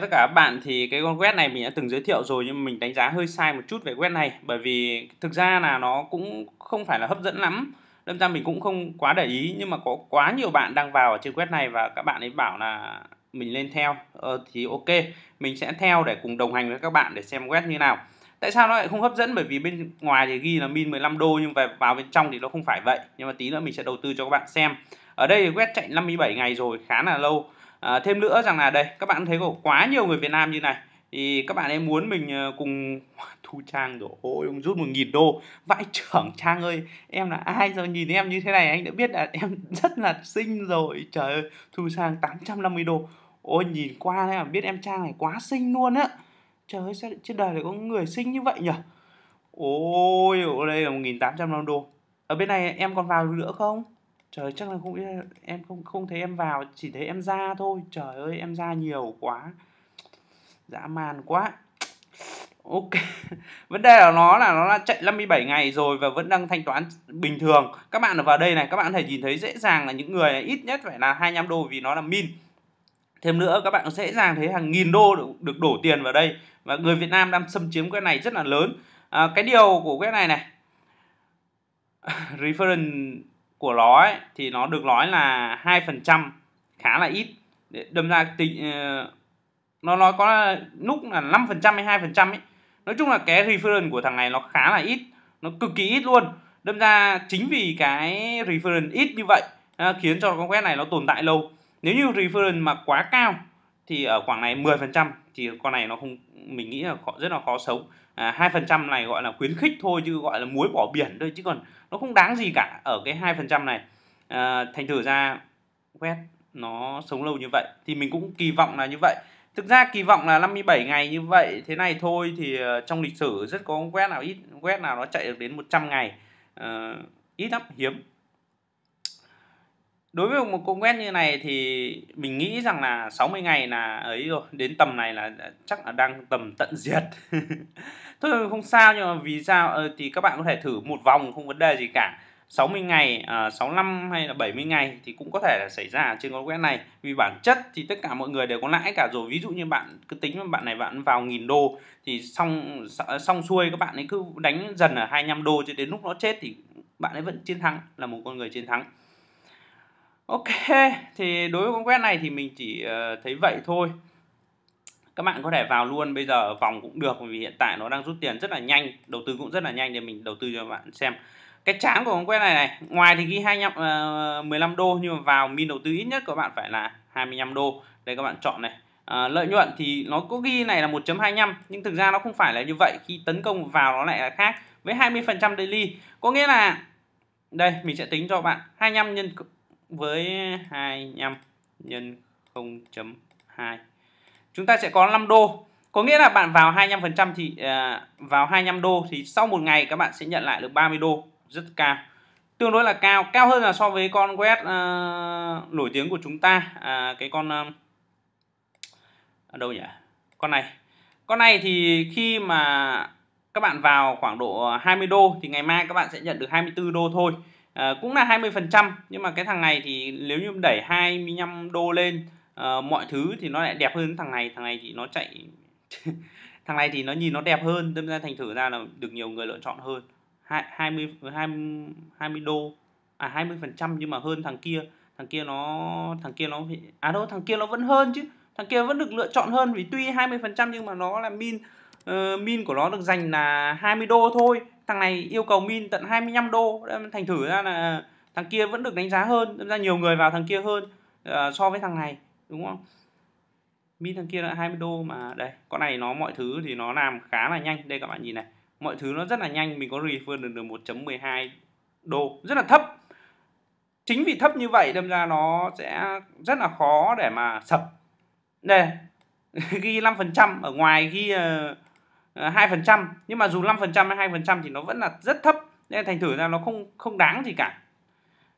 tất cả các bạn thì cái con web này mình đã từng giới thiệu rồi nhưng mình đánh giá hơi sai một chút về web này bởi vì thực ra là nó cũng không phải là hấp dẫn lắm đâm ra mình cũng không quá để ý nhưng mà có quá nhiều bạn đang vào ở trên web này và các bạn ấy bảo là mình lên theo ờ, thì ok mình sẽ theo để cùng đồng hành với các bạn để xem web như nào tại sao nó lại không hấp dẫn bởi vì bên ngoài thì ghi là min 15 đô nhưng về vào bên trong thì nó không phải vậy nhưng mà tí nữa mình sẽ đầu tư cho các bạn xem ở đây thì web chạy 57 ngày rồi khá là lâu à, thêm nữa rằng là đây các bạn thấy có quá nhiều người Việt Nam như này thì các bạn ấy muốn mình ờ, cùng thu trang rồi ôi ông rút một nghìn đô vãi trưởng trang ơi em là ai rồi nhìn em như thế này anh đã biết là em rất là xinh rồi trời ơi thu trang 850 đô ôi nhìn qua là biết em trang này quá xinh luôn á trời ơi sao trên đời lại có người xinh như vậy nhỉ ôi ở đây là một nghìn tám trăm đô ở bên này em còn vào nữa không trời chắc là không biết em không không thấy em vào chỉ thấy em ra thôi trời ơi em ra nhiều quá dã man quá ok vấn đề là nó là nó là chạy 57 ngày rồi và vẫn đang thanh toán bình thường các bạn vào đây này các bạn có thể nhìn thấy dễ dàng là những người này ít nhất phải là 25 đô vì nó là min thêm nữa các bạn dễ dàng thấy hàng nghìn đô được, được đổ tiền vào đây và người Việt Nam đang xâm chiếm cái này rất là lớn à, cái điều của cái này này reference của nó ấy, thì nó được nói là hai phần trăm khá là ít đâm ra tính ờ, nó nói có lúc là 5% phần trăm hay hai phần trăm ấy nói chung là cái referral của thằng này nó khá là ít nó cực kỳ ít luôn đâm ra chính vì cái referral ít như vậy ờ, khiến cho con quét này nó tồn tại lâu nếu như referral mà quá cao thì ở khoảng này 10% thì con này nó không mình nghĩ là rất là khó sống à, hai phần trăm này gọi là khuyến khích thôi chứ gọi là muối bỏ biển thôi chứ còn nó không đáng gì cả ở cái hai phần trăm này à, thành thử ra quét nó sống lâu như vậy thì mình cũng kỳ vọng là như vậy thực ra kỳ vọng là 57 ngày như vậy thế này thôi thì ờ, trong lịch sử rất có quét nào ít quét nào nó chạy được đến 100 ngày à, ít lắm hiếm đối với một cô quét như này thì mình nghĩ rằng là 60 ngày là ấy rồi đến tầm này là chắc là đang tầm tận diệt thôi không sao nhưng mà vì sao ờ, thì các bạn có thể thử một vòng không vấn đề gì cả 60 ngày, à, uh, 65 hay là 70 ngày thì cũng có thể là xảy ra trên con quét này Vì bản chất thì tất cả mọi người đều có lãi cả rồi Ví dụ như bạn cứ tính bạn này bạn vào nghìn đô Thì xong à, xong xuôi các bạn ấy cứ đánh dần ở 25 đô cho đến lúc nó chết thì bạn ấy vẫn chiến thắng Là một con người chiến thắng Ok, thì đối với con quét này thì mình chỉ ờ, thấy vậy thôi các bạn có thể vào luôn bây giờ vòng cũng được vì hiện tại nó đang rút tiền rất là nhanh đầu tư cũng rất là nhanh để mình đầu tư cho bạn xem cái chán của con quét này này ngoài thì ghi 25 uh, 15 đô nhưng mà vào min đầu tư ít nhất các bạn phải là 25 đô đây các bạn chọn này à, lợi nhuận thì nó có ghi này là 1.25 nhưng thực ra nó không phải là như vậy khi tấn công vào nó lại là khác với 20% daily có nghĩa là đây mình sẽ tính cho bạn 25 nhân với 25 nhân 0.2 chúng ta sẽ có 5 đô có nghĩa là bạn vào 25% thì à, vào 25 đô thì sau một ngày các bạn sẽ nhận lại được 30 đô rất cao tương đối là cao cao hơn là so với con web uh, à, nổi tiếng của chúng ta à, cái con uh, đâu nhỉ con này con này thì khi mà các bạn vào khoảng độ 20 đô thì ngày mai các bạn sẽ nhận được 24 đô thôi à, cũng là 20% nhưng mà cái thằng này thì nếu như đẩy 25 đô lên à, mọi thứ thì nó lại đẹp hơn thằng này thằng này thì nó chạy thằng này thì nó nhìn nó đẹp hơn đâm ra thành thử ra là được nhiều người lựa chọn hơn 20 20 20 đô à 20 phần trăm nhưng mà hơn thằng kia thằng kia nó thằng kia nó à đâu thằng kia nó vẫn hơn chứ thằng kia vẫn được lựa chọn hơn vì tuy 20 phần trăm nhưng mà nó là min uh, min của nó được dành là 20 đô thôi thằng này yêu cầu min tận 25 đô thành thử ra là thằng kia vẫn được đánh giá hơn đâm ra nhiều người vào thằng kia hơn uh, so với thằng này đúng không min thằng kia là 20 đô mà đây con này nó mọi thứ thì nó làm khá là nhanh đây các bạn nhìn này mọi thứ nó rất là nhanh mình có refer được được 1.12 đô rất là thấp chính vì thấp như vậy đâm ra nó sẽ rất là khó để mà sập đây ghi 5% ở ngoài ghi uh, 2% ờ, nhưng mà dù 5% hay 2% thì nó vẫn là rất thấp nên thành thử ra nó không không đáng gì cả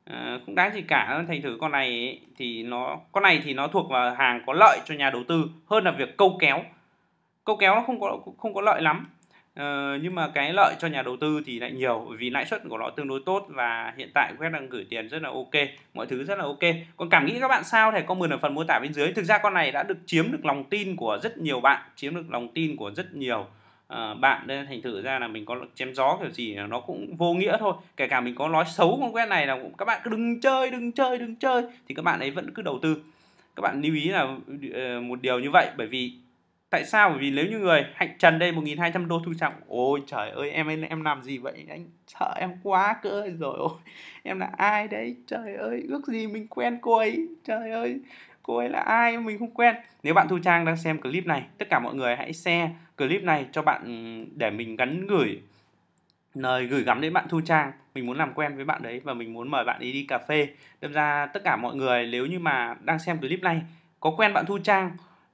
à, không đáng gì cả thành thử con này ấy, thì nó con này thì nó thuộc vào hàng có lợi cho nhà đầu tư hơn là việc câu kéo câu kéo nó không có không có lợi lắm à, nhưng mà cái lợi cho nhà đầu tư thì lại nhiều vì lãi suất của nó tương đối tốt và hiện tại web đang gửi tiền rất là ok mọi thứ rất là ok còn cảm nghĩ các bạn sao thì comment ở phần mô tả bên dưới thực ra con này đã được chiếm được lòng tin của rất nhiều bạn chiếm được lòng tin của rất nhiều Ờ, bạn nên thành thử ra là mình có chém gió kiểu gì nó cũng vô nghĩa thôi kể cả mình có nói xấu con quét này là cũng các bạn cứ đừng chơi đừng chơi đừng chơi thì các bạn ấy vẫn cứ đầu tư các bạn lưu ý là ờ, một điều như vậy bởi vì tại sao bởi vì nếu như người hạnh trần đây 1.200 đô thu trọng ôi trời ơi em em làm gì vậy anh sợ em quá cơ rồi ôi em là ai đấy trời ơi ước gì mình quen cô ấy trời ơi cô ấy là ai mình không quen nếu bạn thu trang đang xem clip này tất cả mọi người hãy share clip này cho bạn để mình gắn gửi lời gửi gắm đến bạn Thu Trang mình muốn làm quen với bạn đấy và mình muốn mời bạn ấy đi cà phê đâm ra tất cả mọi người nếu như mà đang xem clip này có quen bạn Thu Trang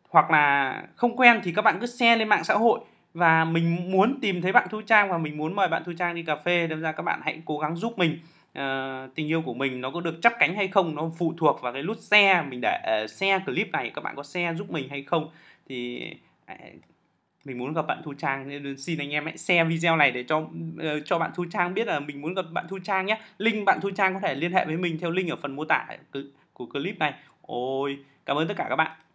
hoặc là không quen thì các bạn cứ share lên mạng xã hội và mình muốn tìm thấy bạn Thu Trang và mình muốn mời bạn Thu Trang đi cà phê đâm ra các bạn hãy cố gắng giúp mình Ờ, tình yêu của mình nó có được chắp cánh hay không nó phụ thuộc vào cái nút xe mình để uh, xe clip này các bạn có xe giúp mình hay không thì uh, mình muốn gặp bạn Thu Trang nên xin anh em hãy share video này để cho uh, cho bạn Thu Trang biết là mình muốn gặp bạn Thu Trang nhé link bạn Thu Trang có thể liên hệ với mình theo link ở phần mô tả của clip này ôi cảm ơn tất cả các bạn